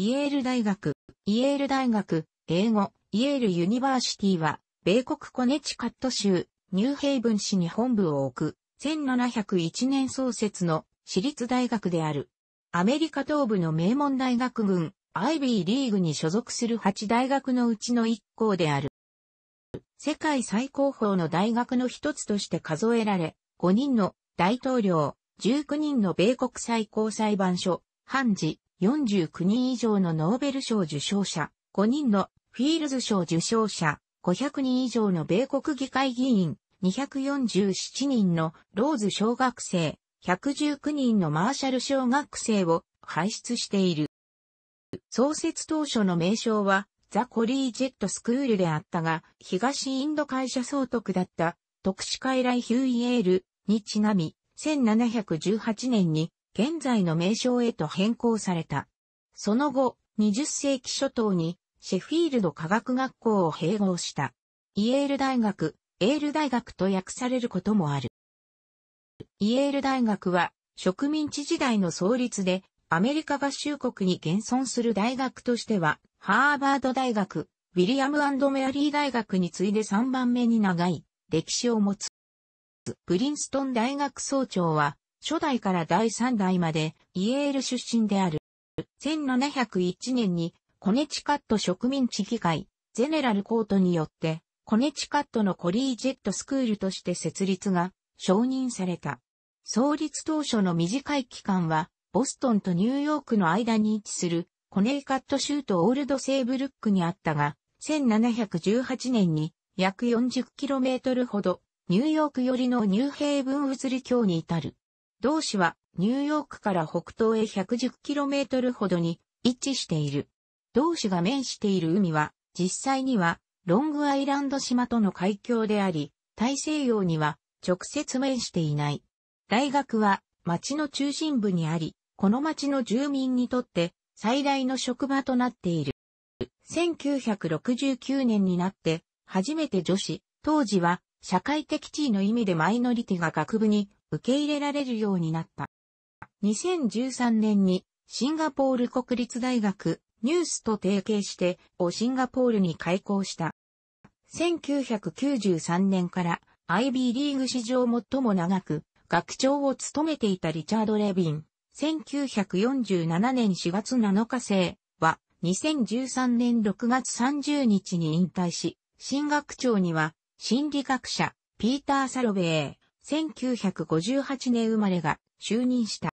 イエール大学、イエール大学、英語、イエールユニバーシティは、米国コネチカット州、ニューヘイブン市に本部を置く、1701年創設の私立大学である。アメリカ東部の名門大学群、アイビーリーグに所属する8大学のうちの1校である。世界最高峰の大学の一つとして数えられ、5人の大統領、19人の米国最高裁判所、判事、49人以上のノーベル賞受賞者、5人のフィールズ賞受賞者、500人以上の米国議会議員、247人のローズ小学生、119人のマーシャル小学生を輩出している。創設当初の名称はザ・コリージェットスクールであったが、東インド会社総督だった特殊傀来ヒューイエールにちなみ、1718年に現在の名称へと変更された。その後、20世紀初頭にシェフィールド科学学校を併合した。イエール大学、エール大学と訳されることもある。イエール大学は植民地時代の創立でアメリカ合衆国に現存する大学としてはハーバード大学、ウィリアムメアリー大学に次いで3番目に長い歴史を持つ。プリンストン大学総長は初代から第三代までイエール出身である。1701年にコネチカット植民地議会、ゼネラルコートによって、コネチカットのコリージェットスクールとして設立が承認された。創立当初の短い期間は、ボストンとニューヨークの間に位置するコネイカット州とオールドセーブルックにあったが、1718年に約 40km ほどニューヨーク寄りのニューヘイブン移り郷に至る。同市はニューヨークから北東へ 110km ほどに位置している。同市が面している海は実際にはロングアイランド島との海峡であり、大西洋には直接面していない。大学は町の中心部にあり、この町の住民にとって最大の職場となっている。1969年になって初めて女子、当時は社会的地位の意味でマイノリティが学部に受け入れられるようになった。2013年にシンガポール国立大学ニュースと提携してをシンガポールに開校した。1993年から IB リーグ史上最も長く学長を務めていたリチャード・レビン、1947年4月7日生は2013年6月30日に引退し、新学長には心理学者ピーター・サロベー、1958年生まれが就任した。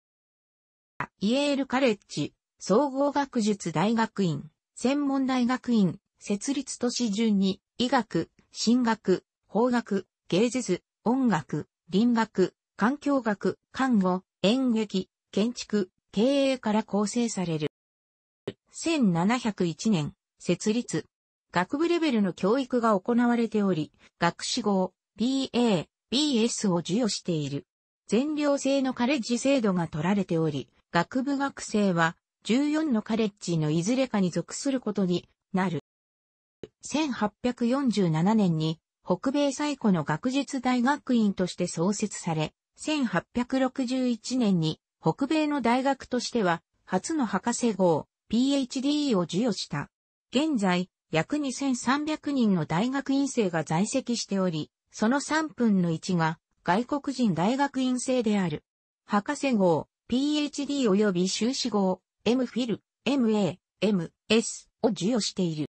イエールカレッジ、総合学術大学院、専門大学院、設立都市順に、医学、進学、法学、芸術、音楽、林学、環境学、看護、演劇、建築、経営から構成される。1701年、設立。学部レベルの教育が行われており、学士号、BA、BS を授与している。全寮制のカレッジ制度が取られており、学部学生は14のカレッジのいずれかに属することになる。1847年に北米最古の学術大学院として創設され、1861年に北米の大学としては初の博士号 PhD を授与した。現在、約2300人の大学院生が在籍しており、その3分の1が外国人大学院生である。博士号、PhD 及び修士号、MPhil、MA、MS を授与している。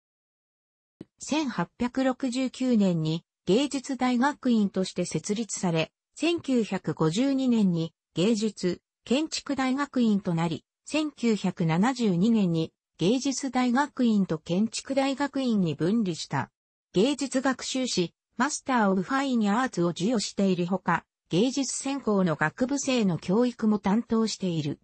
1869年に芸術大学院として設立され、1952年に芸術、建築大学院となり、1972年に芸術大学院と建築大学院に分離した。芸術学習士、マスター・オブ・ファイン・アーツを授与しているほか、芸術専攻の学部生の教育も担当している。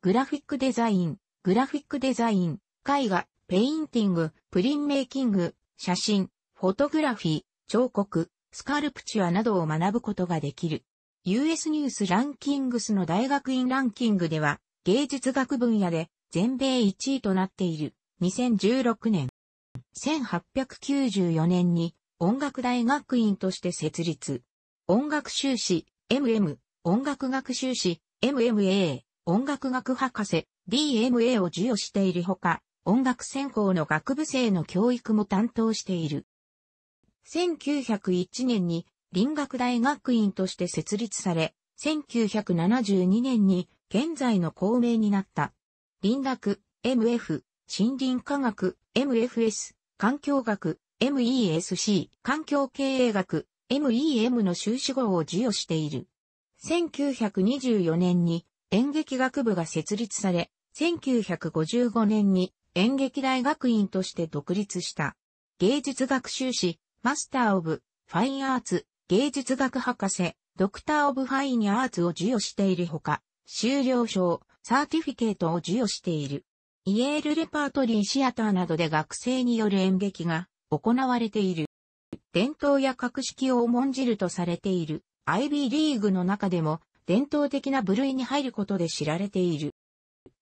グラフィックデザイン、グラフィックデザイン、絵画、ペインティング、プリンメイキング、写真、フォトグラフィー、彫刻、スカルプチュアなどを学ぶことができる。US ニュースランキングスの大学院ランキングでは、芸術学分野で全米1位となっている。2016年。1894年に音楽大学院として設立。音楽修士、MM、音楽学修士、MMA、音楽学博士、DMA を授与しているほか、音楽専攻の学部生の教育も担当している。1901年に林学大学院として設立され、1972年に現在の校名になった。林学、MF、森林科学、MFS、環境学、MESC、環境経営学、MEM の修士号を授与している。1924年に演劇学部が設立され、1955年に演劇大学院として独立した。芸術学修士、マスター・オブ・ファイン・アーツ、芸術学博士、ドクター・オブ・ファイン・アーツを授与しているほか、修了証、サーティフィケートを授与している。イエール・レパートリー・シアターなどで学生による演劇が行われている。伝統や格式を重んじるとされている、IB リーグの中でも、伝統的な部類に入ることで知られている。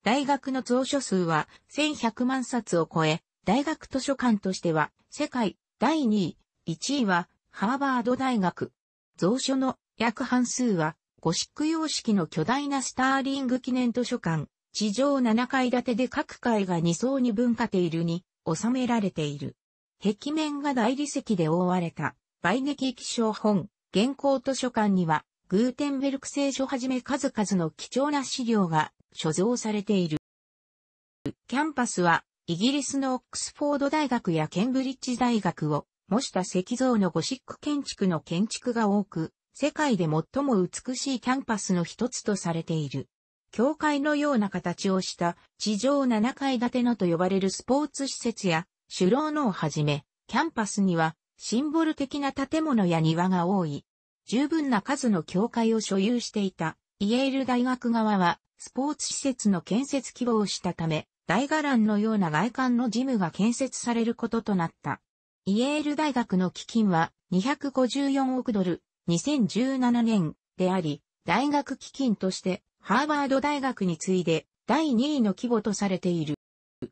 大学の蔵書数は1100万冊を超え、大学図書館としては世界第2位、1位はハーバード大学。蔵書の約半数はゴシック様式の巨大なスターリング記念図書館、地上7階建てで各階が2層に分化ているに収められている。壁面が大理石で覆われた、梅イネキ気象本、現行図書館には、グーテンベルク聖書はじめ数々の貴重な資料が所蔵されている。キャンパスは、イギリスのオックスフォード大学やケンブリッジ大学を模した石像のゴシック建築の建築が多く、世界で最も美しいキャンパスの一つとされている。教会のような形をした地上7階建てのと呼ばれるスポーツ施設や主脳のをはじめ、キャンパスにはシンボル的な建物や庭が多い。十分な数の教会を所有していたイエール大学側はスポーツ施設の建設希望をしたため、大伽藍のような外観のジムが建設されることとなった。イエール大学の基金は254億ドル、2017年であり、大学基金としてハーバード大学に次いで第2位の規模とされている。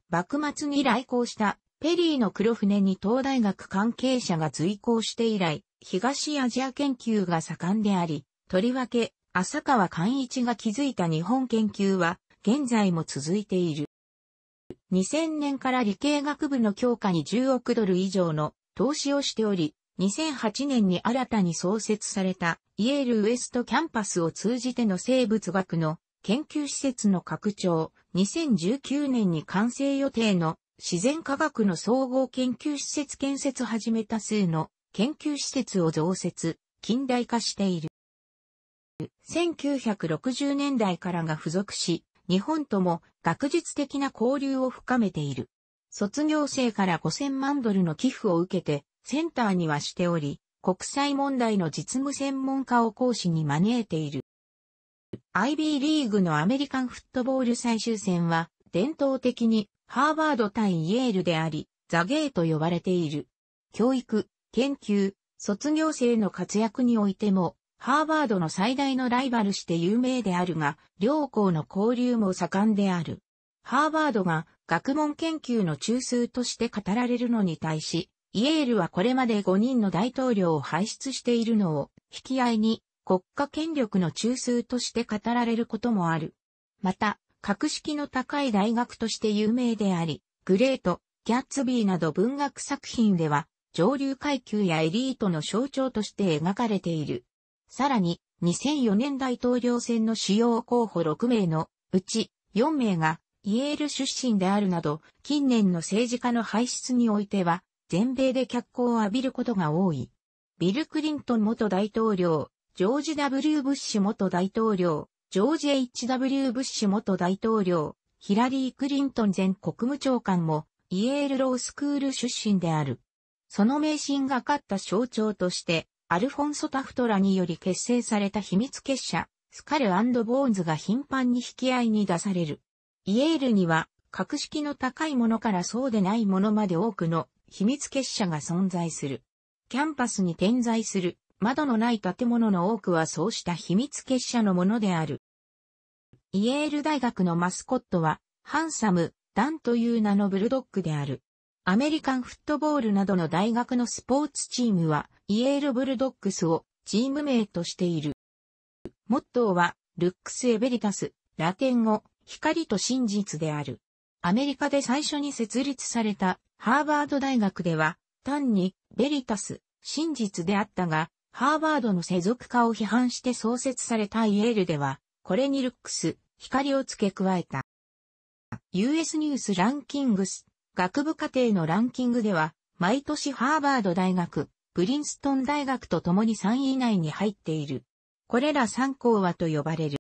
幕末に来校したペリーの黒船に東大学関係者が随行して以来、東アジア研究が盛んであり、とりわけ、浅川寛一が築いた日本研究は、現在も続いている。2000年から理系学部の強化に10億ドル以上の投資をしており、2008年に新たに創設されたイエールウエストキャンパスを通じての生物学の研究施設の拡張、2019年に完成予定の自然科学の総合研究施設建設はじめ多数の研究施設を増設、近代化している。1960年代からが付属し、日本とも学術的な交流を深めている。卒業生から5000万ドルの寄付を受けて、センターにはしており、国際問題の実務専門家を講師に招いている。IB リーグのアメリカンフットボール最終戦は、伝統的にハーバード対イエールであり、ザゲーと呼ばれている。教育、研究、卒業生の活躍においても、ハーバードの最大のライバルして有名であるが、両校の交流も盛んである。ハーバードが学問研究の中枢として語られるのに対し、イエールはこれまで5人の大統領を輩出しているのを、引き合いに国家権力の中枢として語られることもある。また、格式の高い大学として有名であり、グレート、ギャッツビーなど文学作品では、上流階級やエリートの象徴として描かれている。さらに、2004年大統領選の主要候補6名のうち4名がイエール出身であるなど、近年の政治家の輩出においては、全米で脚光を浴びることが多い。ビル・クリントン元大統領、ジョージ・ W・ ブッシュ元大統領、ジョージ・ H.W. ブッシュ元大統領、ヒラリー・クリントン前国務長官も、イエールロースクール出身である。その名神がかった象徴として、アルフォンソ・タフトラにより結成された秘密結社、スカルボーンズが頻繁に引き合いに出される。イエールには、格式の高いものからそうでないものまで多くの秘密結社が存在する。キャンパスに点在する窓のない建物の多くはそうした秘密結社のものである。イエール大学のマスコットは、ハンサム、ダンという名のブルドッグである。アメリカンフットボールなどの大学のスポーツチームは、イエールブルドッグスをチーム名としている。モットーは、ルックスエベリタス、ラテン語、光と真実である。アメリカで最初に設立されたハーバード大学では、単に、ベリタス、真実であったが、ハーバードの世俗化を批判して創設されたイエールでは、これにルックス、光を付け加えた。US ニュースランキングス、学部課程のランキングでは、毎年ハーバード大学、プリンストン大学と共に3位以内に入っている。これら3校はと呼ばれる。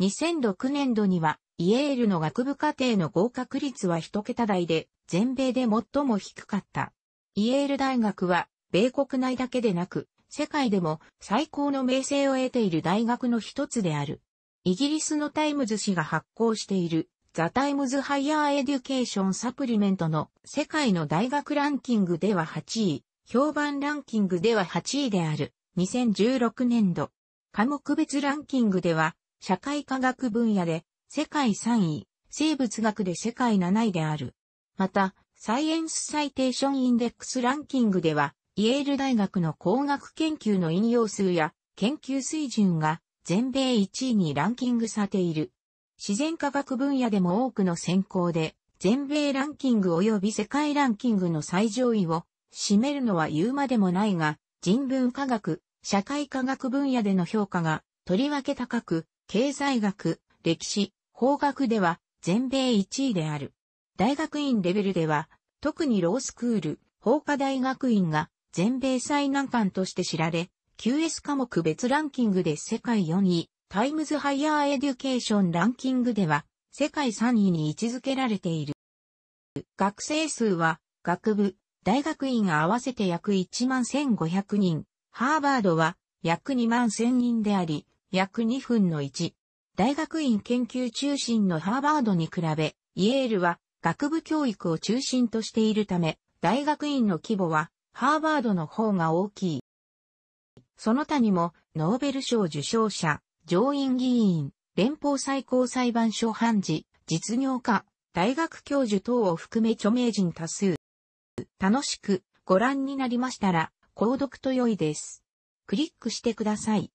2006年度には、イエールの学部課程の合格率は1桁台で、全米で最も低かった。イエール大学は、米国内だけでなく、世界でも最高の名声を得ている大学の一つである。イギリスのタイムズ氏が発行しているザ・タイムズ・ハイヤー・エデュケーション・サプリメントの世界の大学ランキングでは8位、評判ランキングでは8位である2016年度。科目別ランキングでは社会科学分野で世界3位、生物学で世界7位である。また、サイエンスサイテーションインデックスランキングではイェール大学の工学研究の引用数や研究水準が全米1位にランキングされている。自然科学分野でも多くの選考で全米ランキング及び世界ランキングの最上位を占めるのは言うまでもないが、人文科学、社会科学分野での評価がとりわけ高く、経済学、歴史、法学では全米1位である。大学院レベルでは、特にロースクール、法科大学院が全米最難関として知られ、QS 科目別ランキングで世界4位、タイムズハイヤーエデュケーションランキングでは世界3位に位置づけられている。学生数は学部、大学院合わせて約1万1500人、ハーバードは約2万1000人であり、約2分の1。大学院研究中心のハーバードに比べ、イエールは学部教育を中心としているため、大学院の規模はハーバードの方が大きい。その他にも、ノーベル賞受賞者、上院議員、連邦最高裁判所判事、実業家、大学教授等を含め著名人多数。楽しくご覧になりましたら、購読と良いです。クリックしてください。